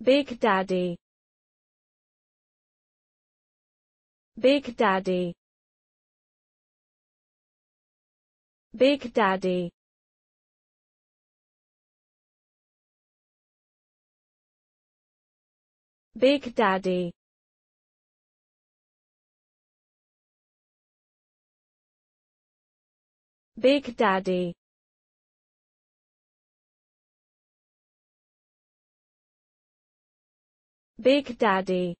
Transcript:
Big Daddy Big Daddy Big Daddy Big Daddy Big Daddy Big Daddy